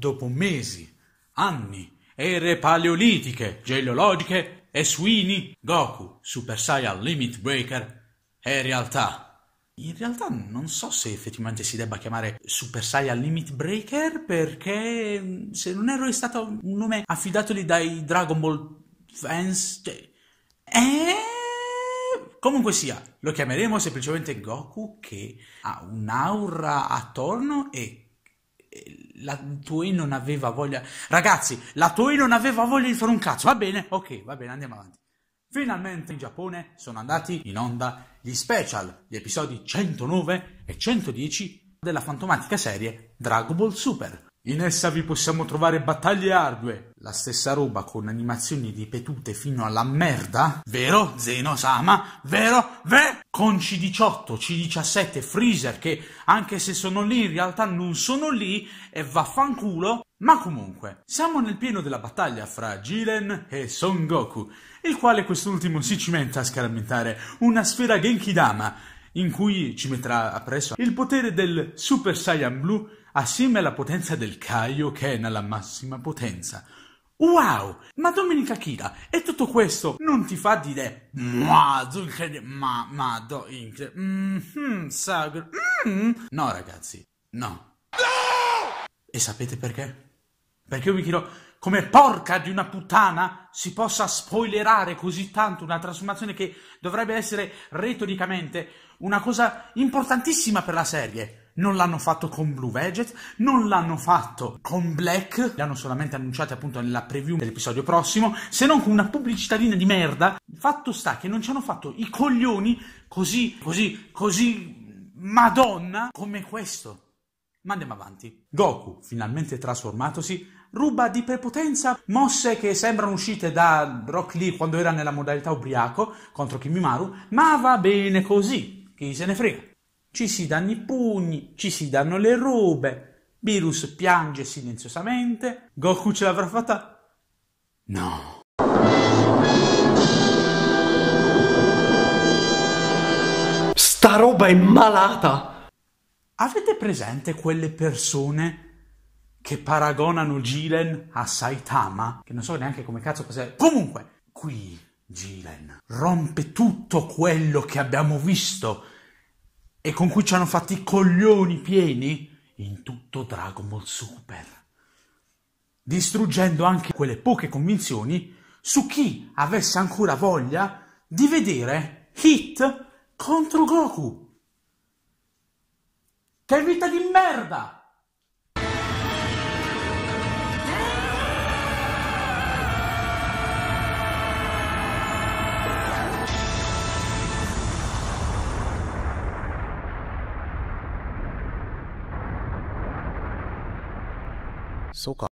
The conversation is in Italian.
dopo mesi, anni, ere paleolitiche, geologiche e suini, Goku, Super Saiyan Limit Breaker, è realtà. In realtà non so se effettivamente si debba chiamare Super Saiyan Limit Breaker perché se non erro è stato un nome affidatogli dai Dragon Ball fans. Cioè, eh... Comunque sia, lo chiameremo semplicemente Goku che ha un'aura attorno e, e la Toei non aveva voglia. Ragazzi, la Toei non aveva voglia di fare un cazzo. Va bene, ok, va bene, andiamo avanti. Finalmente in Giappone sono andati in onda gli special, gli episodi 109 e 110 della fantomatica serie Dragon Ball Super. In essa vi possiamo trovare battaglie ardue, la stessa roba con animazioni ripetute fino alla merda, vero Zeno Sama, vero? Ve? Con C18, C17, Freezer che anche se sono lì in realtà non sono lì e vaffanculo. Ma comunque, siamo nel pieno della battaglia fra Jiren e Son Goku, il quale quest'ultimo si cimenta a scarammentare una sfera Genki Dama in cui ci metterà appresso il potere del Super Saiyan Blue assieme alla potenza del che è nella massima potenza. Wow! Ma Domenica Kira, e tutto questo non ti fa dire Wow, incredibile, ma, ma, do, incredibile, mmm, sagro, mmm? No ragazzi, no. No! E sapete perché? Perché io mi Chiedo come porca di una puttana si possa spoilerare così tanto una trasformazione che dovrebbe essere retoricamente una cosa importantissima per la serie. Non l'hanno fatto con Blue Veget, non l'hanno fatto con Black, l'hanno solamente annunciata appunto nella preview dell'episodio prossimo, se non con una pubblicitadina di merda. Fatto sta che non ci hanno fatto i coglioni così, così, così madonna come questo. Ma andiamo avanti. Goku, finalmente trasformatosi, ruba di prepotenza mosse che sembrano uscite da Brock Lee quando era nella modalità ubriaco contro Kimimaru, ma va bene così, chi se ne frega. Ci si danno i pugni, ci si danno le robe. Virus piange silenziosamente. Goku ce l'avrà fatta? No. Sta roba è malata! Avete presente quelle persone che paragonano Gilen a Saitama, che non so neanche come cazzo cos'è. Comunque, qui Gilen rompe tutto quello che abbiamo visto e con cui ci hanno fatti i coglioni pieni in tutto Dragon Ball Super, distruggendo anche quelle poche convinzioni su chi avesse ancora voglia di vedere Hit contro Goku. Che vita di merda! そうか。